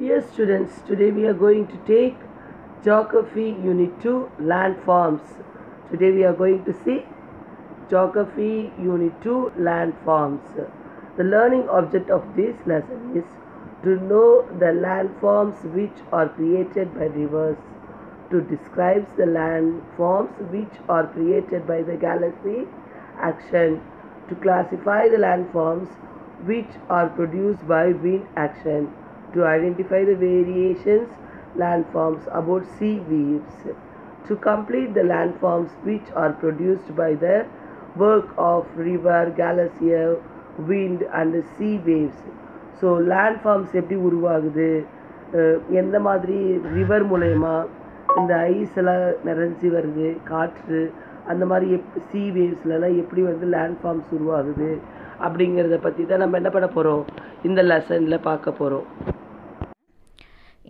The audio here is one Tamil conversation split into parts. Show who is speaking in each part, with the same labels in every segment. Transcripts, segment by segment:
Speaker 1: Dear students, today we are going to take Geography Unit 2 Landforms. Today we are going to see Geography Unit 2 Landforms. The learning object of this lesson is to know the landforms which are created by rivers, to describe the landforms which are created by the galaxy action, to classify the landforms which are produced by wind action to identify the variations landforms about sea waves to complete the landforms which are produced by the work of river, glacier, wind and sea waves. So land forms எப்படி உருவாகுது எந்த மாதிரி ரிவர் மூலயமா இந்த ஐஸ் எல்லாம் நிறைஞ்சி வருது காற்று அந்த மாதிரி எப் சீ வேவ்ஸ்லலாம் எப்படி வந்து லேண்ட் ஃபார்ம்ஸ் உருவாகுது அப்படிங்கிறத பற்றி தான் நம்ம என்ன பண்ண போகிறோம் இந்த லெசனில் பார்க்க போகிறோம்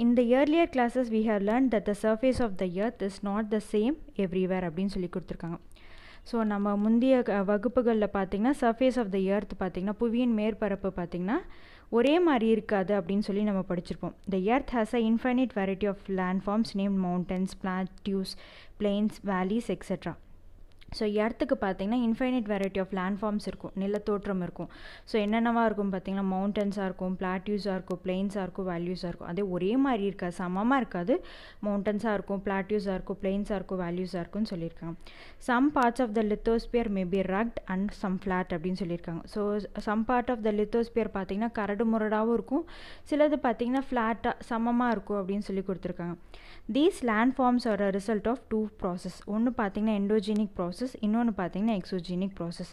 Speaker 2: in the earlier classes we have learned that the surface of the earth is not the same everywhere அப்படின்னு சொல்லி கொடுத்துருக்காங்க ஸோ நம்ம முந்தைய வகுப்புகளில் பார்த்தீங்கன்னா சர்ஃபேஸ் ஆஃப் த எர்த் பார்த்திங்கன்னா புவியின் மேற்பரப்பு பார்த்திங்கன்னா ஒரே மாதிரி இருக்காது அப்படின்னு சொல்லி நம்ம படிச்சிருப்போம் the earth has a infinite variety of land forms name mountains dunes plains valleys etcetera so இடத்துக்கு பார்த்தீங்கன்னா infinite variety of land forms இருக்கும் நிலத்தோற்றம் இருக்கும் ஸோ என்னென்னவா இருக்கும் பார்த்திங்கன்னா மவுண்டன்ஸாக இருக்கும் பிளாட்யூஸாக இருக்கும் பிளெயின்ஸாக இருக்கும் வேல்யூஸாக இருக்கும் அதே ஒரே மாதிரி இருக்காது சமமாக இருக்காது மவுண்டன்ஸாக இருக்கும் பிளாட்யூஸாக இருக்கும் பிளெயின்ஸாக இருக்கும் வேல்யூஸாக இருக்கும்னு சொல்லியிருக்காங்க some parts of the lithosphere maybe rugged and some flat அப்படின்னு சொல்லியிருக்காங்க so some part of the lithosphere பார்த்திங்கன்னா கரடு முரடாகவும் இருக்கும் சிலது பார்த்திங்கன்னா ஃப்ளாட்டாக சமமாக இருக்கும் அப்படின்னு சொல்லி கொடுத்துருக்காங்க these land forms are result of two process ஒன்று பார்த்திங்கன்னா எண்டோஜினிக் ப்ராசஸ் ப்ராசஸ் இன்னொன்று பார்த்தீங்கன்னா எக்ஸோஜெனிக் ப்ராசஸ்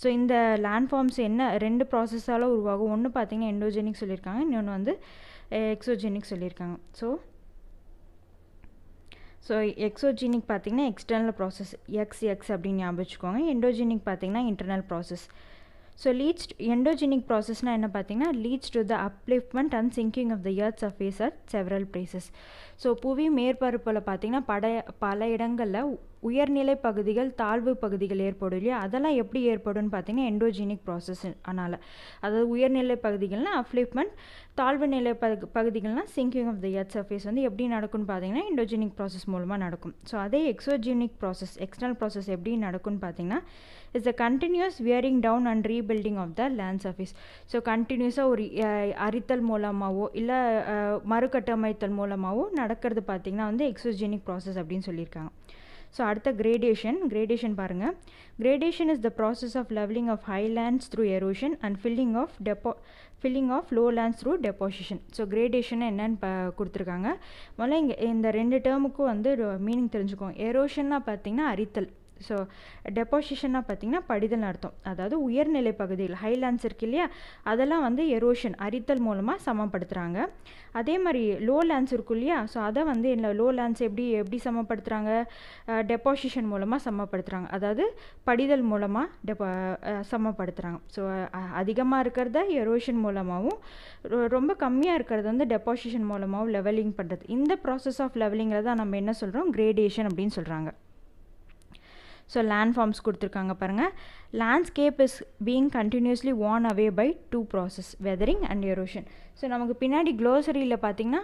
Speaker 2: ஸோ இந்த லேண்ட் ஃபார்ம்ஸ் என்ன ரெண்டு ப்ராசஸால் உருவாகும் ஒன்று பார்த்தீங்கன்னா எண்டோஜெனிக் சொல்லியிருக்காங்க இன்னொன்று வந்து எக்ஸோஜெனிக் சொல்லியிருக்காங்க ஸோ ஸோ எக்ஸோஜெனிக் பார்த்திங்கன்னா எக்ஸ்டர்னல் ப்ராசஸ் எக்ஸ் எக்ஸ் அப்படின்னு ஞாபகம் வச்சுக்கோங்க எண்டோஜீனிக் பார்த்திங்கன்னா internal process so leads endogenic ப்ராசஸ்னால் என்ன பார்த்தீங்கன்னா leads to the upliftment and sinking of the earth's surface at several places so புவி மேற்பரப்பில் பார்த்திங்கன்னா பட பல இடங்களில் உயர்நிலை பகுதிகள் தாழ்வு பகுதிகள் ஏற்படும் இல்லையா அதெல்லாம் எப்படி ஏற்படும்னு பார்த்தீங்கன்னா ப்ராசஸ் அதனால் அதாவது உயர்நிலை பகுதிகள்னால் அஃப்ளிப்மெண்ட் தாழ்வு நிலை பகு பகுதிகள்னால் sinking of the earth surface வந்து எப்படி நடக்கும்னு பார்த்தீங்கன்னா எண்டோஜீனிக் ப்ராசஸ் மூலமாக நடக்கும் ஸோ அதே எக்ஸோஜினிக் ப்ராசஸ் எக்ஸ்டர்னல் ப்ராசஸ் எப்படி நடக்கும்னு பார்த்தீங்கன்னா is the continuous wearing down and rebuilding of the land surface so கண்டினியூஸாக ஒரு அரித்தல் மூலமாகவோ இல்லை மறுகட்டமைத்தல் மூலமாகவோ நட நடக்கிறது பார்த்திங்கன்னா வந்து எக்ஸோஜெனிக் ப்ராசஸ் அப்படின்னு சொல்லியிருக்காங்க ஸோ அடுத்த கிரேடேஷன் கிரேடேஷன் பாருங்கள் gradation is the process of levelling of high lands through erosion and filling of டெப்போ filling of low lands through deposition so gradation என்னன்னு ப கொடுத்துருக்காங்க முதல்ல இங்கே இந்த ரெண்டு டேர்முக்கும் வந்து மீனிங் தெரிஞ்சுக்கோங்க எரோஷன்னா பார்த்திங்கன்னா அரித்தல் ஸோ டெபாசிஷன்னா பார்த்தீங்கன்னா படிதல் அர்த்தம் அதாவது உயர்நிலை பகுதியில் ஹைலேண்ட்ஸ் இருக்கு இல்லையா அதெல்லாம் வந்து எரோஷன் அரித்தல் மூலமாக சமப்படுத்துகிறாங்க அதே மாதிரி லோ லேண்ட்ஸ் இருக்கும் இல்லையா ஸோ அதை வந்து என்ன லோ லேண்ட்ஸ் எப்படி எப்படி சமப்படுத்துகிறாங்க டெபாசிஷன் மூலமாக சமப்படுத்துகிறாங்க அதாவது படிதல் மூலமாக டெபா சமப்படுத்துகிறாங்க ஸோ அதிகமாக இருக்கிறத எரோஷன் மூலமாகவும் ரொம்ப கம்மியாக இருக்கிறது வந்து டெபாசிஷன் மூலமாகவும் லெவலிங் பண்ணுறது இந்த ப்ராசஸ் ஆஃப் லெவலிங்கில் தான் நம்ம என்ன சொல்கிறோம் கிரேடேஷன் அப்படின்னு சொல்கிறாங்க ஸோ லேண்ட் ஃபார்ம்ஸ் கொடுத்துருக்காங்க பாருங்கள் landscape is being continuously worn away by two process weathering and erosion so நமக்கு பின்னாடி க்ளோசரியில் பார்த்தீங்கன்னா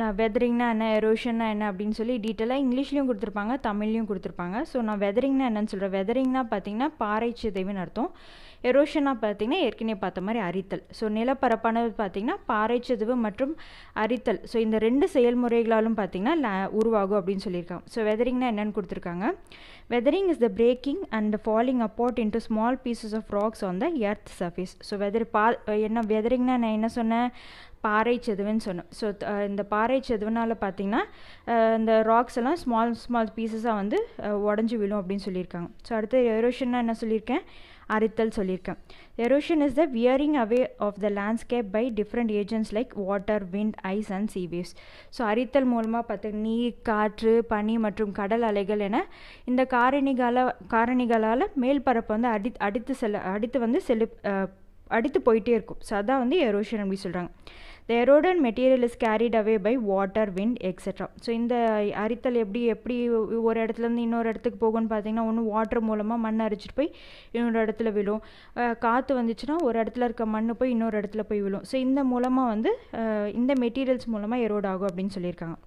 Speaker 2: நான் வெதரிங்னா என்ன எரோஷன்னா என்ன அப்படின்னு சொல்லி டீட்டெயிலாக இங்கிலீஷ்லேயும் கொடுத்துருப்பாங்க தமிழ்லையும் கொடுத்துருப்பாங்க ஸோ நான் வெதரிங்னா என்னன்னு சொல்கிறேன் வெதரிங்னா பார்த்தீங்கன்னா பாறை சிதைவுன்னு அர்த்தம் எரோஷனாக பார்த்திங்கன்னா ஏற்கனவே பார்த்த மாதிரி அரித்தல் ஸோ நிலப்பரப்பானது பார்த்திங்கன்னா பாறைச்சதுவு மற்றும் அரித்தல் ஸோ இந்த ரெண்டு செயல்முறைகளாலும் பார்த்திங்கன்னா உருவாகும் அப்படின்னு சொல்லியிருக்காங்க ஸோ வெதரிங்னா என்னென்னு கொடுத்துருக்காங்க weathering is the breaking and falling apart into small pieces of rocks on the earth surface so weather பா என்ன வெதரிங்னா நான் என்ன சொன்னேன் பாறை செதுவுன்னு சொன்னோம் ஸோ இந்த பாறை செதுவுனால் பார்த்திங்கன்னா இந்த ராக்ஸ் எல்லாம் ஸ்மால் ஸ்மால் பீசஸாக வந்து உடஞ்சி விழும் அப்படின்னு சொல்லியிருக்காங்க ஸோ அடுத்து எரோஷன்னா என்ன சொல்லியிருக்கேன் அறுத்தல் சொல்லியிருக்கேன் erosion is the wearing away of the landscape by different agents like water wind ice and sea so அரித்தல் மூலமாக பார்த்து நீர் காற்று பனி மற்றும் கடல் அலைகள் என இந்த காரணிகால காரணிகளால் மேல்பரப்பு வந்து அடி அடித்து செல்ல அடித்து வந்து செலு அடித்து போயிட்டே இருக்கும் ஸோ அதான் வந்து எரோஷன் அப்படி சொல்கிறாங்க the eroded material is carried away by water wind etcetera so இந்த அரித்தல் எப்படி எப்படி ஒரு இடத்துலேருந்து இன்னொரு இடத்துக்கு போகும்னு பார்த்தீங்கன்னா ஒன்று வாட்டர் மூலமாக மண் அரிச்சிட்டு போய் இன்னொரு இடத்துல விழும் காற்று வந்துச்சுன்னா ஒரு இடத்துல இருக்க மண் போய் இன்னொரு இடத்துல போய் விழும் ஸோ இந்த மூலமாக வந்து இந்த மெட்டீரியல்ஸ் மூலமாக எரோட் ஆகும் அப்படின்னு சொல்லியிருக்காங்க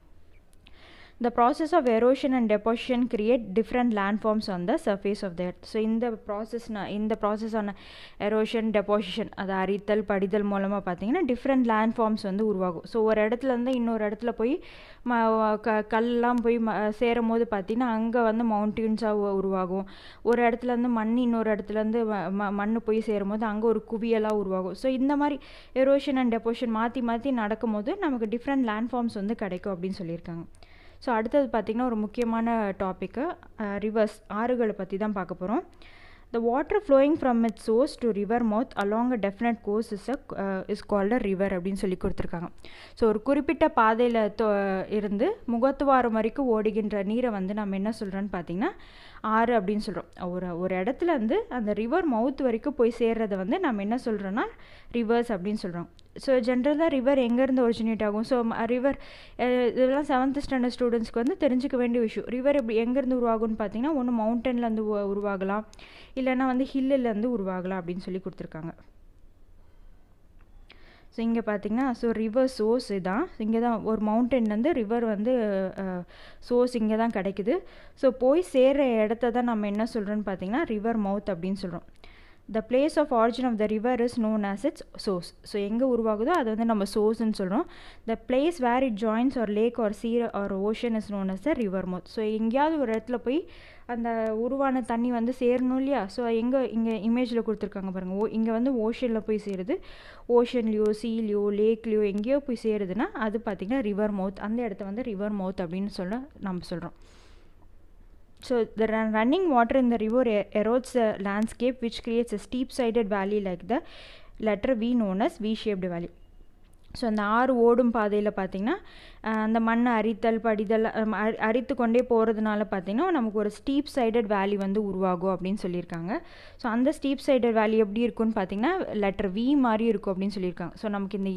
Speaker 2: The process of erosion and deposition create different landforms on the surface of the earth. So இந்த ப்ராசஸ்னா இந்த process ஆன erosion deposition அது அரித்தல் படிதல் மூலமாக பார்த்தீங்கன்னா டிஃப்ரெண்ட் லேண்ட்ஃபார்ம்ஸ் வந்து உருவாகும் ஸோ ஒரு இடத்துல இருந்து இன்னொரு இடத்துல போய் ம க கல்லாம் போய் ம சேரும் போது பார்த்திங்கன்னா அங்கே வந்து மவுண்டெயின்ஸாக உருவாகும் ஒரு இடத்துலேருந்து மண் இன்னொரு இடத்துலேருந்து ம மண் போய் சேரும் போது அங்கே ஒரு குவியலாக உருவாகும் ஸோ இந்த மாதிரி எரோஷன் அண்ட் டெபோஷன் மாற்றி மாற்றி நடக்கும் போது நமக்கு டிஃப்ரெண்ட் லேண்ட்ஃபார்ம்ஸ் வந்து கிடைக்கும் அப்படின்னு சொல்லியிருக்காங்க ஸோ அடுத்தது பார்த்திங்கன்னா ஒரு முக்கியமான டாப்பிக்கு ரிவர்ஸ் ஆறுகளை பற்றி தான் பார்க்க போகிறோம் the water flowing from it source to river mouth along a definite course is a is called a river அப்படின்னு சொல்லி கொடுத்துருக்காங்க ஸோ ஒரு குறிப்பிட்ட பாதையில் தோ இருந்து முகத்துவாரம் வரைக்கும் ஓடுகின்ற நீரை வந்து நம்ம என்ன சொல்கிறோன்னு பார்த்தீங்கன்னா ஆறு அப்படின்னு சொல்கிறோம் ஒரு ஒரு இடத்துல இருந்து அந்த ரிவர் மவுத் வரைக்கும் போய் சேர்றதை வந்து நம்ம என்ன சொல்கிறோன்னா ரிவர்ஸ் அப்படின்னு சொல்கிறோம் ஸோ ஜென்ரலாக ரிவர் எங்கேருந்து ஒரிஜினேட் ஆகும் ஸோ ரிவர் இதெல்லாம் செவன்த் ஸ்டாண்டர்ட் ஸ்டூடெண்ட்ஸ்க்கு வந்து தெரிஞ்சிக்க வேண்டிய விஷயம் ரிவர் எப்படி எங்கேருந்து உருவாகும்னு பார்த்தீங்கன்னா ஒன்று மவுண்டன்லேருந்து உருவாகலாம் இல்லைன்னா வந்து ஹில்லுலேருந்து உருவாகலாம் அப்படின்னு சொல்லி கொடுத்துருக்காங்க ஸோ இங்கே பார்த்தீங்கன்னா ஸோ ரிவர் சோர்ஸ் இதுதான் இங்கே தான் ஒரு மவுண்டன்லேருந்து ரிவர் வந்து சோர்ஸ் இங்கே தான் கிடைக்குது ஸோ போய் சேர்கிற இடத்த தான் நம்ம என்ன சொல்கிறோன்னு பார்த்தீங்கன்னா ரிவர் மவுத் அப்படின்னு சொல்கிறோம் the place of origin of the river is known as its source so எங்கே உருவாகுதோ அதை வந்து நம்ம சோர்ஸ்ன்னு சொல்கிறோம் the place where it joins or lake or sea or ocean is known as the river mouth so எங்கேயாவது ஒரு இடத்துல போய் அந்த உருவான தண்ணி வந்து சேரணும் இல்லையா ஸோ எங்கே இங்கே இமேஜில் கொடுத்துருக்காங்க பாருங்கள் ஓ இங்கே வந்து ஓஷனில் போய் சேருது ஓஷன்லேயோ சீலையோ லேக்லேயோ எங்கேயோ போய் சேருதுன்னா அது பார்த்திங்கன்னா ரிவர் மவுத் அந்த இடத்த வந்து ரிவர் மவுத் அப்படின்னு சொல்ல நம்ம சொல்கிறோம் so the run running water in the river er erodes the landscape which creates a steep-sided valley like the V V known as v so அந்த ஆறு ஓடும் பாதையில் பார்த்திங்கன்னா அந்த மண் அரித்தல் படிதல் அரித்து கொண்டே போகிறதுனால பார்த்திங்கன்னா நமக்கு ஒரு ஸ்டீப் சைடட் வேலி வந்து உருவாகும் அப்படின்னு சொல்லியிருக்காங்க ஸோ அந்த ஸ்டீப் சைடட் வேலி எப்படி இருக்கும்னு பார்த்திங்கன்னா லெட்டர் வி மாதிரி இருக்கும் அப்படின்னு சொல்லியிருக்காங்க ஸோ நமக்கு இந்த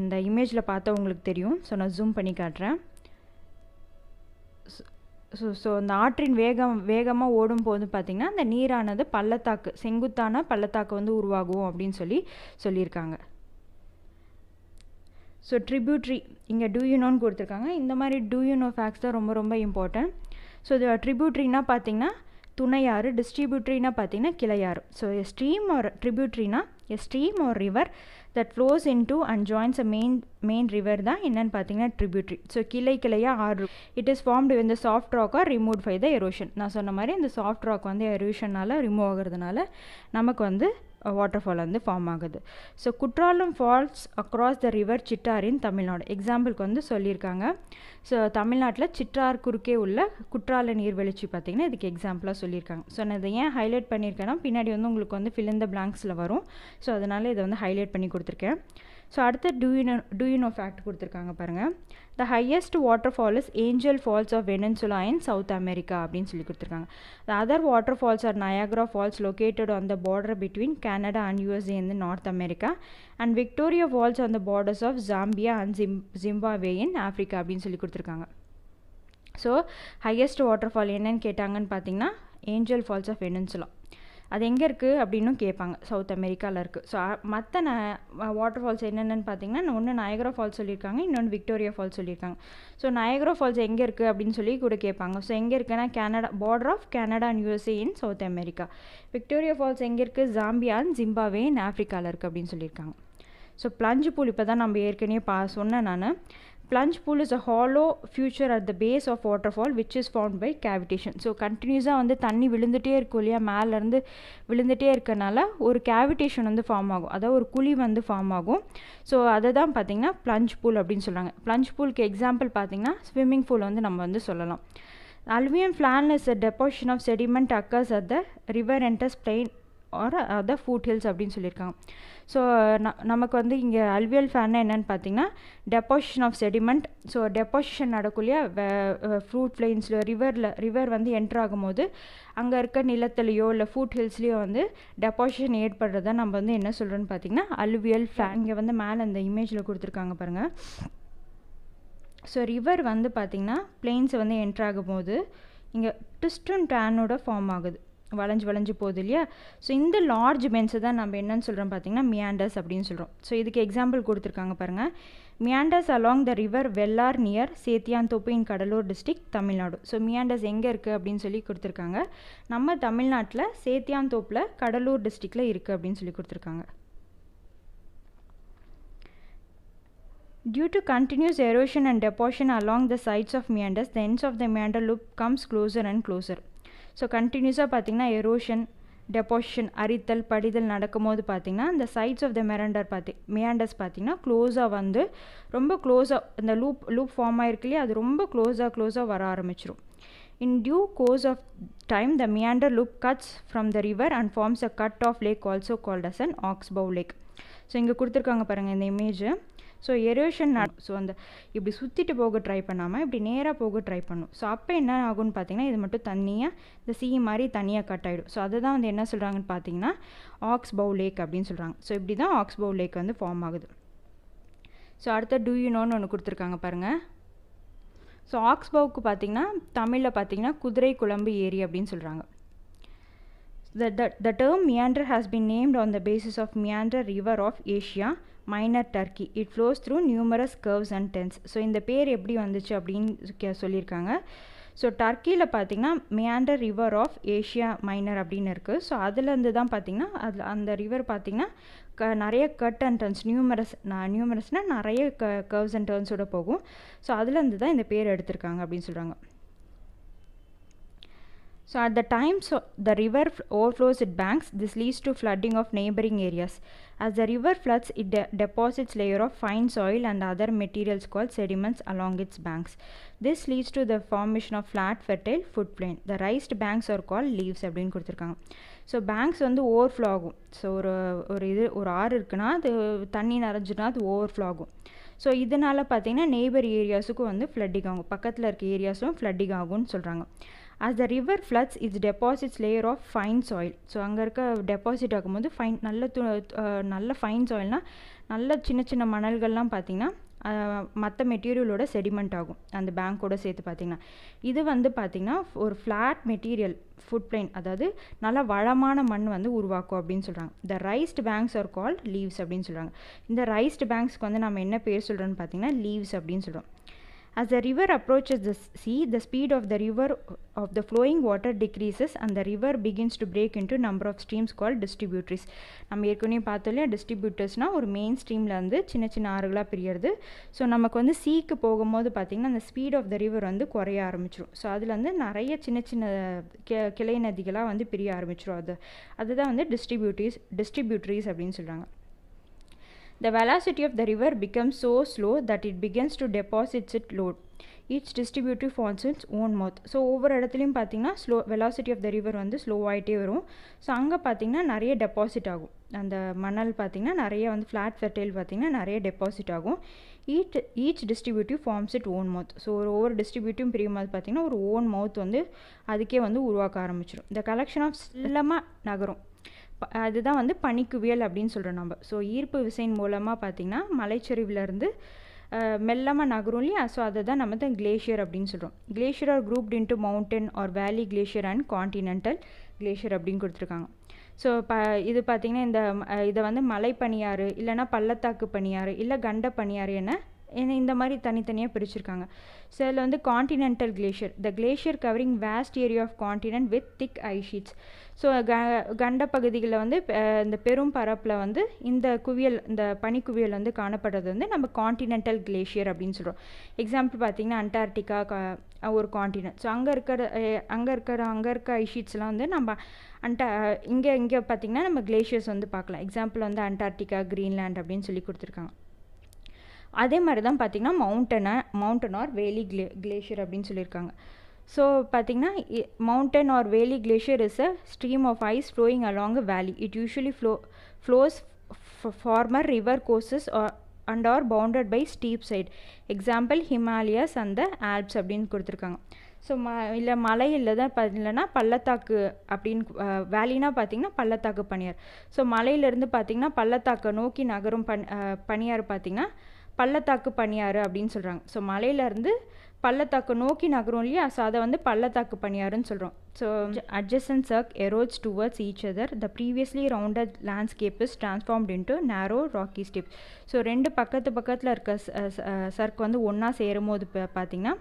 Speaker 2: இந்த இமேஜில் பார்த்தா உங்களுக்கு தெரியும் ஸோ நான் ஜூம் பண்ணி காட்டுறேன் ஸோ ஸோ அந்த ஆற்றின் வேகம் வேகமாக ஓடும் போது பார்த்திங்கன்னா அந்த நீரானது பள்ளத்தாக்கு செங்குத்தான பள்ளத்தாக்கு வந்து உருவாகும் அப்படின்னு சொல்லி சொல்லியிருக்காங்க ஸோ ட்ரிபியூட்ரி இங்கே டூயூனோன்னு கொடுத்துருக்காங்க இந்த மாதிரி டூயூனோ ஃபேக்ட்ஸ் தான் ரொம்ப ரொம்ப இம்பார்ட்டன்ட் ஸோ இது ட்ரிபியூட்ரினா பார்த்திங்கன்னா துணையாறு டிஸ்ட்ரிபியூட்ரினா பார்த்திங்கன்னா கிளையாறு ஸோ ஸ்ட்ரீம் ஒரு ட்ரிபியூட்ரினா a stream or river that flows into and joins a main main river தான் என்னன்னு பார்த்தீங்கன்னா ட்ரிபியூட்ரி ஸோ கிளை கிளையாக ஆறு இட் இஸ் ஃபார்ம்டு இந்த சாஃப்ட் ராக்காக ரிமூவ் ஃபை த எரோஷன் நான் சொன்ன மாதிரி இந்த சாஃப்ட் ராக் வந்து எரோஷனால் ரிமூவ் ஆகிறதுனால நமக்கு வந்து வாட்டர் ஃபால் வந்து ஃபார்ம் ஆகுது so Courtallam falls across the river Chittar in Tamil Nadu எக்ஸாம்பிளுக்கு வந்து சொல்லியிருக்காங்க ஸோ தமிழ்நாட்டில் சிற்றார் குறுக்கே உள்ள குற்றால நீர்வீழ்ச்சி பார்த்திங்கன்னா இதுக்கு எக்ஸாம்பிளாக சொல்லியிருக்காங்க ஸோ நான் இதை ஏன் ஹைலைட் பண்ணியிருக்கேன்னா பின்னாடி வந்து உங்களுக்கு வந்து ஃபில் இந்த பிளாங்க்ஸில் வரும் ஸோ அதனால் இதை வந்து ஹைலைட் பண்ணி கொடுத்துருக்கேன் ஸோ அடுத்து டூயினோ டூயினோ ஃபேக்ட் கொடுத்துருக்காங்க பாருங்கள் the highest water fall is Angel Falls of Venezuela in South America அப்படின்னு சொல்லி கொடுத்துருக்காங்க the other water falls are Niagara Falls located on the border between Canada and USA இந்த North America and Victoria Falls on the borders of Zambia and Zim Zimbabwe in Africa அப்படின்னு சொல்லி கொடுத்துருக்காங்க ஸோ ஹையஸ்ட் வாட்டர் ஃபால் என்னன்னு கேட்டாங்கன்னு பார்த்தீங்கன்னா ஏஞ்சல் ஃபால்ஸ் ஆஃப் வெனன்சுலா அது எங்கே இருக்குது அப்படின்னும் கேட்பாங்க சவுத் அமெரிக்காவில் இருக்குது ஸோ மற்ற ந வாட்டர் ஃபால்ஸ் என்னென்னு பார்த்தீங்கன்னா ஒன்று நயகரா ஃபால்ஸ் சொல்லியிருக்காங்க இன்னொன்று விக்டோரியா ஃபால்ஸ் சொல்லியிருக்காங்க ஸோ நயகரா ஃபால்ஸ் எங்கே இருக்குது அப்படின்னு சொல்லி கூட கேட்பாங்க ஸோ எங்கே இருக்குன்னா Canada border of Canada and USA in South America Victoria Falls எங்கே இருக்குது ஜாம்பியா அண்ட் ஜிம்பாவே இன் ஆஃப்ரிக்காவில் இருக்குது அப்படின்னு சொல்லியிருக்காங்க ஸோ பிளஞ்சு பூல் இப்போ தான் நம்ம ஏற்கனவே பா சொன்னேன் நான் pool is a hollow feature at the base of water fall which is formed by cavitation so கண்டினியூஸாக வந்து தண்ணி விழுந்துகிட்டே இருக்கும் இல்லையா மேலேருந்து விழுந்துகிட்டே இருக்கனால ஒரு கேவிடேஷன் வந்து ஃபார்ம் ஆகும் அதாவது ஒரு குழி வந்து ஃபார்ம் ஆகும் ஸோ அதை தான் பார்த்திங்கன்னா ப்ளஞ்ச் பூல் அப்படின்னு சொல்கிறாங்க பிளஞ்ச் பூலுக்கு எக்ஸாம்பிள் பார்த்திங்கன்னா ஸ்விம்மிங் பூல் வந்து நம்ம வந்து சொல்லலாம் alluvial fan is a deposition of sediment occurs at the river enters plain or other foot hills அப்படின்னு சொல்லியிருக்காங்க ஸோ ந நமக்கு வந்து இங்கே அல்வியல் ஃபேன்னா என்னென்னு பார்த்தீங்கன்னா deposition of sediment so deposition நடக்குள்ளேயே ஃப்ரூட் பிளெயின்ஸில் ரிவரில் ரிவர் வந்து என்ட்ரு ஆகும்போது அங்கே இருக்க நிலத்துலேயோ இல்லை ஃபுட் ஹில்ஸ்லேயோ வந்து டெபாசிஷன் ஏற்படுறத நம்ம வந்து என்ன சொல்கிறோன்னு பார்த்தீங்கன்னா அல்வியல் ஃபேன் இங்கே வந்து மேலே அந்த இமேஜில் கொடுத்துருக்காங்க பாருங்கள் ஸோ ரிவர் வந்து பார்த்திங்கன்னா பிளெயின்ஸை வந்து என்ட்ரு ஆகும்போது இங்கே ட்விஸ்ட் அண்ட் டேனோட ஃபார்ம் ஆகுது வளைஞ்சு வளைஞ்சு போகுது இல்லையா ஸோ இந்த லார்ஜ் பென்ஸை தான் நம்ம என்னன்னு சொல்கிறோம் பார்த்தீங்கன்னா மியாண்டஸ் அப்படின்னு சொல்கிறோம் ஸோ இதுக்கு எக்ஸாம்பிள் கொடுத்துருக்காங்க பாருங்கள் meanders along the river Vellar near Sethiathoppu in Cuddalore district Tamil Nadu so meanders எங்கே இருக்குது அப்படின்னு சொல்லி கொடுத்துருக்காங்க நம்ம தமிழ்நாட்டில் தோப்பில் கடலூர் டிஸ்ட்ரிக்டில் இருக்குது அப்படின்னு சொல்லி கொடுத்துருக்காங்க due to continuous erosion and deposition along the sides of meanders the ends of the meander loop comes closer and closer so கண்டினியூஸாக பார்த்திங்கன்னா எரோஷன் டெபாசிஷன் அரித்தல் படிதல் நடக்கும்போது பார்த்திங்கன்னா அந்த சைட்ஸ் ஆஃப் த மெரண்டர் பார்த்தி மியாண்டர்ஸ் பார்த்திங்கன்னா க்ளோஸாக வந்து ரொம்ப க்ளோஸாக அந்த லூப் லூப் ஃபார்ம் ஆகிருக்கு இல்லையா அது ரொம்ப க்ளோஸாக க்ளோஸாக வர ஆரம்பிச்சிடும் in due course of time the meander loop cuts from the river and forms a cut off lake also called as an oxbow lake so இங்கே கொடுத்துருக்காங்க பாருங்கள் இந்த இமேஜ் ஸோ எரோஷன் ஸோ அந்த இப்படி சுற்றிட்டு போக ட்ரை பண்ணாமல் இப்படி நேராக போக ட்ரை பண்ணும் ஸோ அப்போ என்ன ஆகும்னு பார்த்தீங்கன்னா இது மட்டும் தண்ணியாக இந்த சீ மாதிரி தனியாக கட் ஆகிடும் ஸோ அதை தான் வந்து என்ன சொல்கிறாங்கன்னு பார்த்தீங்கன்னா ஆக்ஸ் பவு லேக் அப்படின்னு சொல்கிறாங்க ஸோ இப்படி தான் ஆக்ஸ் பவு லேக் வந்து ஃபார்ம் ஆகுது ஸோ அடுத்த டூ யூனோன்னு ஒன்று கொடுத்துருக்காங்க பாருங்கள் ஸோ ஆக்ஸ் பவுக்கு பார்த்தீங்கன்னா தமிழில் பார்த்தீங்கன்னா குதிரை குழம்பு ஏரி அப்படின்னு சொல்கிறாங்க the the, the term meander has been named on the basis of meander river of Asia, Minor Turkey it flows through numerous curves and bends so இந்த பேர் எப்படி வந்துச்சு அப்படின்னு சொல்லியிருக்காங்க ஸோ டர்க்கியில் பார்த்திங்கன்னா meander river of Asia Minor அப்படின்னு இருக்குது ஸோ அதுலேருந்து தான் பார்த்திங்கன்னா அதில் அந்த ரிவர் பார்த்திங்கன்னா க நிறைய கட் அண்ட் டர்ன்ஸ் நியூமரஸ் நான் நியூமரஸ்னால் நிறைய க கர்வ்ஸ் அண்ட் டர்ன்ஸோடு போகும் ஸோ அதுலேருந்து தான் இந்த பேர் எடுத்திருக்காங்க அப்படின்னு சொல்கிறாங்க So at the time so the river overflows its banks, this leads to flooding of neighboring areas. As the river floods, it de deposits layer of fine soil and other materials called sediments along its banks. This leads to the formation of flat fertile footplain. The raised banks are called leaves So banks so banks வந்து So or or ஒரு or இது ஒரு ஆறு இருக்குன்னா அது தண்ணி நிறைஞ்சுனா அது ஓவர்ஃப்ளோ ஆகும் ஸோ இதனால் பார்த்தீங்கன்னா நெய்பர் ஏரியாஸுக்கும் வந்து ஃப்ளட்டிங் ஆகும் பக்கத்தில் இருக்க ஏரியாஸும் ஃப்ளட்டிங் ஆகும்னு சொல்கிறாங்க as the river floods its deposits layer of fine soil so அங்கே இருக்க டெபாசிட் ஆகும்போது ஃபைன் நல்ல து நல்ல ஃபைன் சாயில்னால் நல்ல சின்ன சின்ன மணல்கள்லாம் பார்த்திங்கன்னா மற்ற மெட்டீரியலோட செடிமெண்ட் ஆகும் அந்த பேங்க்கோட சேர்த்து பார்த்திங்கன்னா இது வந்து பார்த்திங்கன்னா ஒரு ஃப்ளாட் மெட்டீரியல் ஃபுட் பிளைன் அதாவது நல்ல வளமான மண் வந்து உருவாக்கும் அப்படின்னு சொல்கிறாங்க the raised banks are called levees அப்படின்னு சொல்கிறாங்க இந்த ரைஸ்டு பேங்க்ஸ்க்கு வந்து நம்ம என்ன பேர் சொல்கிறோன்னு பார்த்திங்கன்னா லீவ்ஸ் அப்படின்னு சொல்கிறோம் As the river approaches the sea, the speed of the river of the flowing water decreases and the river begins to break into number of streams called distributaries. நம்ம ஏற்கனவே பார்த்தோம் இல்லையா டிஸ்ட்ரிபியூட்டர்ஸ்னால் ஒரு மெயின் ஸ்ட்ரீமில் வந்து சின்ன சின்ன ஆறுகளாக பிரியறது ஸோ நமக்கு வந்து சீக்கு போகும்போது பார்த்திங்கன்னா அந்த ஸ்பீட் ஆஃப் த ரிவர் வந்து குறைய ஆரம்பிச்சிடும் ஸோ அதில் வந்து நிறைய சின்ன சின்ன கிளை நதிகளாக வந்து பிரிய ஆரம்பிச்சிடும் அது அதுதான் வந்து டிஸ்ட்ரிபியூட்டிஸ் டிஸ்ட்ரிபியூட்டரிஸ் அப்படின்னு சொல்கிறாங்க The velocity of the river becomes so slow that it begins to deposit its load. Each distributive falls its own mouth so ஒவ்வொரு இடத்துலையும் பார்த்தீங்கன்னா slow velocity of the river வந்து ஸ்லோவாகிட்டே வரும் ஸோ அங்கே பார்த்தீங்கன்னா நிறைய டெபாசிட் ஆகும் அந்த மணல் பார்த்தீங்கன்னா நிறைய வந்து ஃப்ளாட் ஃபெர்டைல் பார்த்திங்கன்னா நிறைய டெபாசிட் ஆகும் it each distributive forms it own mouth so ஒரு ஒவ்வொரு டிஸ்ட்ரிபியூட்டிவ் பிரியும் போது பார்த்திங்கன்னா ஒரு ஓன் மவுத் வந்து அதுக்கே வந்து உருவாக்க ஆரம்பிச்சிடும் இந்த கலெக்ஷன் ஆஃப் செல்லமாக நகரும் அதுதான் வந்து பனிக்குவியல் அப்படின்னு சொல்கிறோம் நம்ம ஸோ ஈர்ப்பு விசையின் மூலமாக பார்த்திங்கன்னா மலைச்சரிவிலேருந்து மெல்லமாக நகரும் இல்லையா ஸோ அதை தான் நம்ம தான் கிளேஷியர் அப்படின்னு சொல்கிறோம் glacier are group into mountain or valley glacier and continental glacier அப்படின்னு கொடுத்துருக்காங்க ஸோ ப இது பார்த்திங்கன்னா இந்த இதை வந்து மலை பனியாறு இல்லைனா பள்ளத்தாக்கு பனியாறு இல்லை கண்ட பனியாறு என்ன இந்த மாதிரி தனித்தனியாக பிரிச்சிருக்காங்க ஸோ இதில் வந்து continental glacier the glacier covering vast area of continent with thick ice sheets so க கண்ட பகுதிகளில் வந்து இந்த பெரும் பரப்பில் வந்து இந்த குவியல் இந்த பனிக்குவியல் வந்து காணப்படுறது வந்து நம்ம காண்டினென்டல் கிளேஷியர் அப்படின்னு சொல்கிறோம் எக்ஸாம்பிள் பார்த்திங்கன்னா அண்டார்டிகா ஒரு காண்டினென்ட் ஸோ அங்கே இருக்கிற அங்கே இருக்கிற அங்கே இருக்க ஐஷீட்ஸ்லாம் வந்து நம்ம அண்டா இங்கே இங்கே பார்த்திங்கன்னா நம்ம கிளேஷியர்ஸ் வந்து பார்க்கலாம் எக்ஸாம்பிள் வந்து அண்டார்டிகா க்ரீன்லேண்ட் அப்படின்னு சொல்லி கொடுத்துருக்காங்க அதே மாதிரி தான் பார்த்திங்கன்னா மவுண்டனை மவுண்டன் ஆர் வேலி கிளே கிளேஷியர் அப்படின்னு சொல்லியிருக்காங்க ஸோ பார்த்திங்கன்னா mountain or valley glacier is a stream of ice flowing along a valley it usually flow flows former river courses and are bounded by steep side example Himalayas அந்த ஆல்ப்ஸ் அப்படின்னு கொடுத்துருக்காங்க ஸோ ம இல்லை மலை இல்லை தான் ப இல்லைன்னா பள்ளத்தாக்கு அப்படின்னு வேலினா பார்த்திங்கன்னா பள்ளத்தாக்கு பணியார் ஸோ மலையிலேருந்து பார்த்திங்கன்னா பள்ளத்தாக்கை நோக்கி நகரும் பண் பணியார் பார்த்திங்கன்னா பள்ளத்தாக்கு பணியாறு அப்படின்னு சொல்கிறாங்க ஸோ மலையிலேருந்து பள்ளத்தாக்கு நோக்கி நகரும் இல்லையா ஸோ அதை வந்து பள்ளத்தாக்கு பணியாருன்னு சொல்கிறோம் so adjacent cirque erodes towards each other the previously rounded landscape is transformed into narrow rocky step so ரெண்டு பக்கத்து பக்கத்தில் இருக்க சர்க் uh, uh, வந்து ஒன்றா சேரும் போது இப்போ பார்த்திங்கன்னா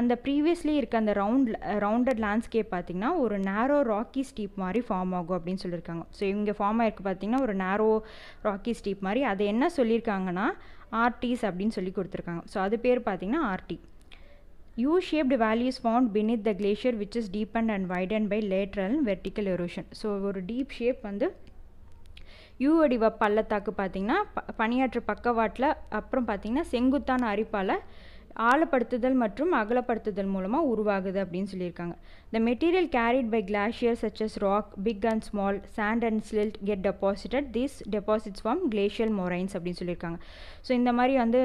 Speaker 2: அந்த ப்ரீவியஸ்லி இருக்க அந்த ரவுண்ட் ரவுண்டட் லேண்ட்ஸ்கேப் பார்த்திங்கன்னா ஒரு நேரோ ராக்கி ஸ்டீப் மாதிரி ஃபார்ம் ஆகும் அப்படின்னு சொல்லியிருக்காங்க ஸோ இவங்க ஃபார்ம் ஆகிருக்கு பார்த்திங்கன்னா ஒரு நேரோ ராக்கி ஸ்டீப் மாதிரி அதை என்ன சொல்லியிருக்காங்கன்னா ஆர்டிஸ் அப்படின்னு சொல்லி கொடுத்துருக்காங்க ஸோ அது பேர் பார்த்திங்கன்னா ஆர்டி U-shaped valleys found beneath the glacier which is deepened and widened by lateral and vertical erosion. So ஒரு டீப் ஷேப் வந்து யூ வடிவ பள்ளத்தாக்கு பார்த்திங்கன்னா ப பணியாற்று பக்கவாட்டில் அப்புறம் பார்த்திங்கன்னா செங்குத்தான அரிப்பால் ஆழப்படுத்துதல் மற்றும் அகலப்படுத்துதல் மூலமாக உருவாகுது அப்படின்னு சொல்லியிருக்காங்க the material carried by glacier such as rock big and small sand and silt get deposited this deposits form glacial moraines அப்படின்னு சொல்லியிருக்காங்க ஸோ இந்த மாதிரி வந்து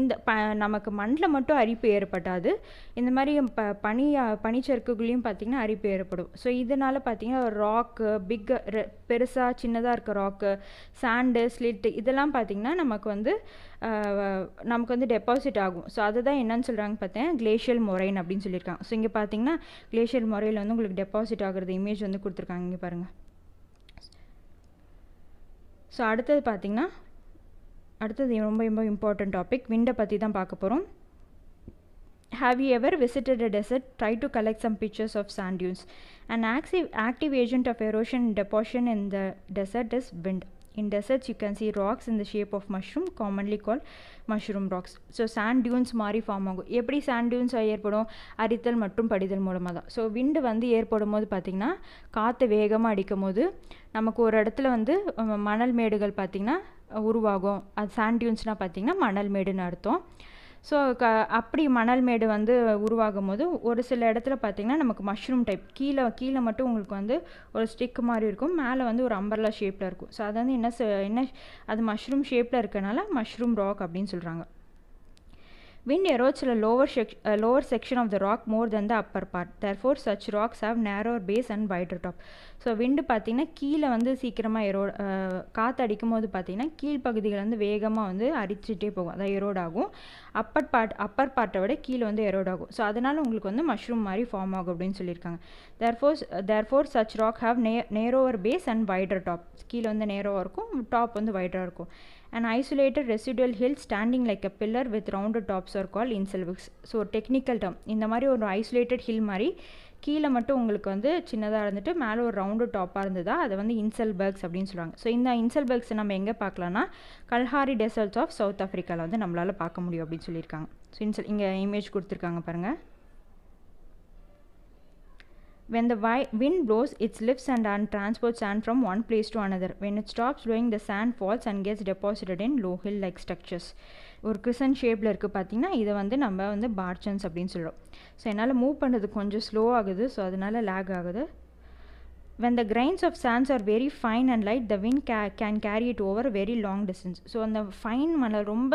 Speaker 2: இந்த ப நமக்கு மண்ணில் மட்டும் அரிப்பு ஏற்பட்டாது இந்த மாதிரி ப பனி பனிச்சறுக்குகளையும் பார்த்திங்கன்னா அரிப்பு ஏற்படும் ஸோ இதனால் பார்த்திங்கன்னா ராக்கு பிக் பெருசாக சின்னதாக இருக்க ராக்கு சாண்டு ஸ்லிட் இதெல்லாம் பார்த்திங்கன்னா நமக்கு வந்து நமக்கு வந்து டெபாசிட் ஆகும் ஸோ அதுதான் என்னன்னு சொல்கிறாங்க பார்த்தேன் கிளேஷியல் மொரைன் அப்படின்னு சொல்லியிருக்காங்க ஸோ இங்கே பார்த்தீங்கன்னா கிளேஷியல் முறையில் வந்து உங்களுக்கு டெபாசிட் ஆகிறத இமேஜ் வந்து கொடுத்துருக்காங்க இங்கே பாருங்கள் ஸோ அடுத்தது பார்த்திங்கன்னா அடுத்தது ரொம்ப ரொம்ப இம்பார்ட்டன்ட் டாபிக் விண்டை பற்றி தான் பார்க்க போகிறோம் have you ever visited a desert try to collect some pictures of sand dunes and active active agent of erosion deposition in the desert is wind In deserts, you can see rocks in the shape of mushroom, commonly called mushroom rocks so sand dunes மாதிரி ஃபார்ம் ஆகும் எப்படி சாண்ட் டியூன்ஸ் ஏற்படும் அரித்தல் மற்றும் படிதல் மூலமாக தான் ஸோ விண்டு வந்து ஏற்படும் போது பார்த்திங்கன்னா காற்று வேகமாக அடிக்கும் போது நமக்கு ஒரு இடத்துல வந்து மணல் மேடுகள் பார்த்திங்கன்னா உருவாகும் அது சாண்ட் டியூன்ஸ்னால் பார்த்திங்கன்னா மணல் மேடுன்னு அர்த்தம் ஸோ க அப்படி மணல் மேடு வந்து உருவாகும் போது ஒரு சில இடத்துல பார்த்திங்கன்னா நமக்கு மஷ்ரூம் டைப் கீழே கீழே மட்டும் உங்களுக்கு வந்து ஒரு ஸ்டிக் மாதிரி இருக்கும் மேலே வந்து ஒரு அம்பர்லா ஷேப்பில் இருக்கும் ஸோ அது வந்து என்ன என்ன அது மஷ்ரூம் ஷேப்பில் இருக்கனால மஷ்ரூம் ராக் அப்படின்னு சொல்கிறாங்க Wind erodes lower lower, lower section of the rock more more the upper part part. Therefore, such rocks have narrower base and wider top so wind பார்த்தீங்கன்னா கீழே வந்து சீக்கிரமாக எரோ uh, காற்று அடிக்கும் போது பார்த்திங்கன்னா கீழ்ப்பகுதிகள் வந்து வேகமாக வந்து அரிச்சிட்டே போகும் அதான் எரோட் ஆகும் அப்பர் பார்ட் அப்பர் பார்ட்டை விட கீழே வந்து எரோட் ஆகும் ஸோ அதனால் உங்களுக்கு வந்து மஷ்ரூம் மாதிரி ஃபார்ம் ஆகும் அப்படின்னு சொல்லியிருக்காங்க therefore such rock have நே narrower base and wider top கீழே வந்து நேரோவாக இருக்கும் டாப் வந்து வைடராக இருக்கும் An isolated residual hill standing like a pillar with rounded tops are called inselvics. So technical term இந்த மாதிரி ஒரு isolated ஹில் மாதிரி கீழே மட்டும் உங்களுக்கு வந்து சின்னதாக இருந்துட்டு மேலே ஒரு ரவுண்டு டாப்பாக இருந்ததா அதை வந்து இன்சல்பர்க்ஸ் அப்படின்னு சொல்லுவாங்க ஸோ இந்த இன்சல்பர்க்ஸ் நம்ம எங்கே பார்க்கலாம்னா கல்ஹாரி டெசர்ட்ஸ் ஆஃப் சவுத் ஆஃப்ரிக்காவில் வந்து நம்மளால் பார்க்க முடியும் அப்படின்னு சொல்லியிருக்காங்க ஸோ இன்சல் இங்கே இமேஜ் கொடுத்துருக்காங்க பாருங்கள் When the wind blows, it lifts and transports sand from one place to another. When it stops blowing, the sand falls and gets deposited in low hill like structures. ஒரு கிரிசன் ஷேப்பில் இருக்குது பார்த்திங்கன்னா இதை வந்து நம்ம வந்து பார்ச்சன்ஸ் அப்படின்னு சொல்கிறோம் ஸோ என்னால் மூவ் பண்ணுறது கொஞ்சம் ஸ்லோ ஆகுது ஸோ அதனால் லேக் ஆகுது when the grains of sands are very fine and light the wind கே can carry it over very long distance so அந்த ஃபைன் மணல் ரொம்ப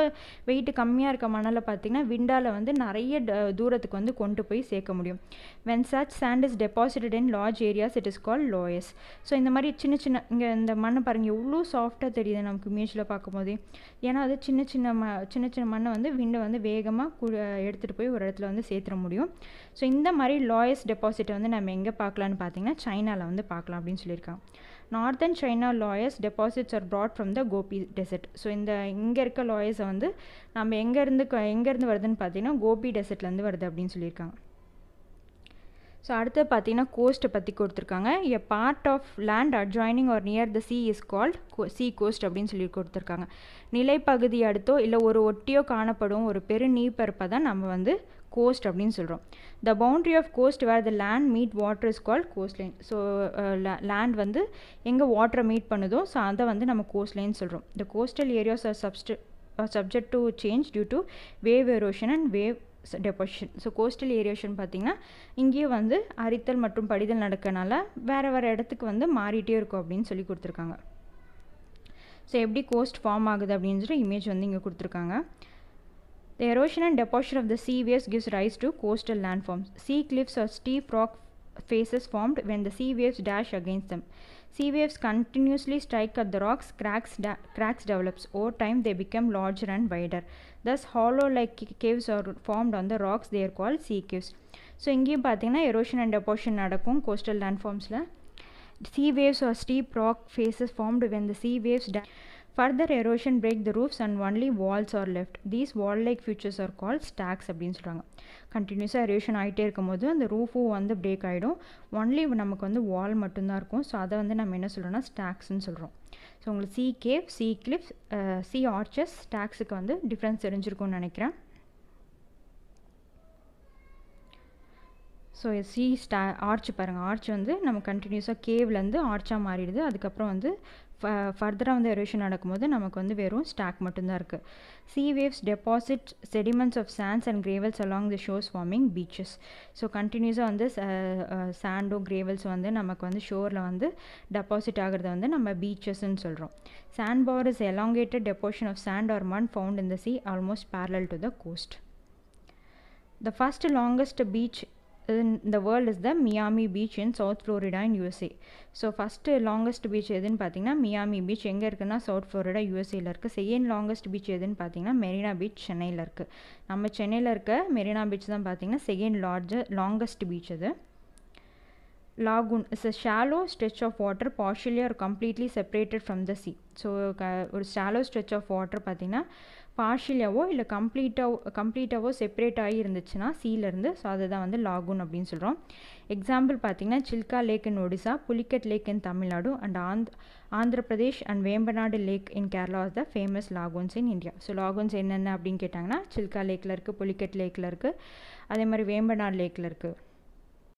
Speaker 2: வெயிட் கம்மியாக இருக்க மணலை பார்த்திங்கன்னா விண்டால் வந்து நிறைய தூரத்துக்கு வந்து கொண்டு போய் சேர்க்க முடியும் when such sand is deposited in large areas it is call loess so இந்த மாதிரி சின்ன சின்ன இங்கே இந்த மண்ணை பாருங்கள் எவ்வளோ சாஃப்டாக தெரியுது நமக்கு இமேஜில் பார்க்கும்போது ஏன்னா அது சின்ன சின்ன ம சின்ன சின்ன மண்ணை வந்து விண்டை வந்து வேகமாக கு எடுத்துகிட்டு போய் ஒரு இடத்துல வந்து சேர்த்துட முடியும் ஸோ இந்த மாதிரி லாயஸ் டெபாசிட்டை வந்து நம்ம எங்கே பார்க்கலான்னு பார்த்தீங்கன்னா சைனாவில் வந்து பார்க்கலாம் பார்க்கலாம் அப்படின்னு சொல்லியிருக்காங்க northern China loess deposits are brought from the Gobi desert so இந்த இங்கே இருக்க லாயர்ஸை வந்து நம்ம எங்கேருந்து எங்கேருந்து வருதுன்னு பார்த்தீங்கன்னா கோபி டெசர்ட்லேருந்து வருது அப்படின்னு சொல்லியிருக்காங்க ஸோ அடுத்து பார்த்தீங்கன்னா கோஸ்ட்டை பற்றி கொடுத்துருக்காங்க a part of land adjoining or near the sea is called sea coast அப்படின்னு சொல்லி கொடுத்துருக்காங்க நிலைப்பகுதி அடுத்தோ இல்லை ஒரு ஒட்டியோ காணப்படும் ஒரு பெரு நீப்பரப்பை தான் நம்ம வந்து கோஸ்ட் அப்படின்னு சொல்கிறோம் the boundary of coast where the land meet water is call coast line so land வந்து எங்கே வாட்டரை மீட் பண்ணுதோ ஸோ அதை வந்து நம்ம கோஸ்ட் லைன் சொல்கிறோம் த கோஸ்டல் ஏரியாஸ் ஆர் சப்ஸ்ட் subject to change due to wave erosion and wave deposition so coastal erosion பார்த்திங்கன்னா இங்கேயும் வந்து அரித்தல் மற்றும் படிதல் நடக்கனால வேறு வேறு இடத்துக்கு வந்து மாறிட்டே இருக்கும் அப்படின்னு சொல்லி கொடுத்துருக்காங்க ஸோ எப்படி கோஸ்ட் ஃபார்ம் ஆகுது அப்படின்னு சொல்லிட்டு இமேஜ் வந்து இங்கே கொடுத்துருக்காங்க The erosion and deposition of the sea waves gives rise to coastal landforms. Sea cliffs or steep rock faces formed when the sea waves dash against them. Sea waves continuously strike at the rocks, cracks, cracks develops. Over time, they become larger and wider. Thus, hollow-like caves are formed on the rocks. They are called sea caves. So இங்கேயும் பார்த்தீங்கன்னா எரோஷன் அண்ட் டெபோஷன் நடக்கும் கோஸ்டல் லேண்ட்ஃபார்ம்ஸில் sea waves or steep rock faces formed when the sea waves further erosion break the roofs and only walls are left these wall like features are call stacks அப்படின்னு சொல்கிறாங்க கண்டினியூஸாக எரோஷன் ஆகிட்டே இருக்கும்போது அந்த ரூஃபும் வந்து பிரேக் ஆகிடும் ஒன்லி நமக்கு வந்து வால் மட்டும்தான் இருக்கும் ஸோ அதை வந்து நம்ம என்ன சொல்கிறோம்னா ஸ்டாக்ஸ்ன்னு சொல்கிறோம் ஸோ உங்களுக்கு sea cave sea cliffs sea arches ஸ்டாக்ஸுக்கு வந்து டிஃப்ரென்ஸ் தெரிஞ்சிருக்கும்னு நினைக்கிறேன் ஸோ சி ஸ்டா ஆர்ச் பாருங்கள் ஆர்ச் வந்து நம்ம கண்டினியூஸாக கேவ்லேருந்து ஆர்ச்சாக மாறிடுது அதுக்கப்புறம் வந்து ஃபர்தராக வந்து எரோஷன் நடக்கும்போது நமக்கு வந்து வெறும் ஸ்டாக் மட்டும்தான் இருக்குது sea waves deposit sediments of sands and gravels along the ஷோஸ் ஃபார்மிங் பீச்சஸ் ஸோ கண்டினியூஸாக வந்து சாண்டோ கிரேவல்ஸ் வந்து நமக்கு வந்து ஷோரில் வந்து டெபாசிட் ஆகிறத வந்து நம்ம பீச்சஸ்ன்னு சொல்கிறோம் sand bar is elongated deposition of sand or மண் found in the sea almost parallel to the coast the first longest beach in the world is the Miami beach in South Florida in USA so first longest beach எதுன்னு பார்த்தீங்கன்னா மியாமி பீச் எங்கே இருக்குன்னா சவுத் ஃப்ளோரிடா யூஎஸ்ஏல இருக்குது செகண்ட் லாங்கஸ்ட் பீச் எதுன்னு பார்த்தீங்கன்னா மெரினா பீச் சென்னையில் இருக்குது நம்ம சென்னையில் இருக்க மெரினா பீச் தான் பார்த்தீங்கன்னா செகண்ட் லார்ஜ லாங்கஸ்ட் பீச் அது lagoon is a shallow stretch of water partially or completely separated from the sea so ஒரு ஷாலோ ஸ்ட்ரெச் ஆஃப் வாட்டர் பார்த்தீங்கன்னா பார்ஷியலாவோ இல்லை கம்ப்ளீட்டாவோ கம்ப்ளீட்டாவோ செப்பரேட் ஆகி இருந்துச்சுன்னா சீலேருந்து ஸோ அதுதான் வந்து லாகூன் அப்படின்னு சொல்கிறோம் எக்ஸாம்பிள் பார்த்தீங்கன்னா Chilka lake in Odisha Pulicat lake in Tamil Nadu and ஆந்த் Andhra Pradesh and Vembanad lake in Kerala as the famous lagoons in India so lagoons என்னென்ன அப்படின்னு கேட்டாங்கன்னா சில்கா லேக்கில் இருக்குது புலிக்கட் லேக்கில் இருக்குது அதே மாதிரி வேம்பநாடு லேக்கில் இருக்குது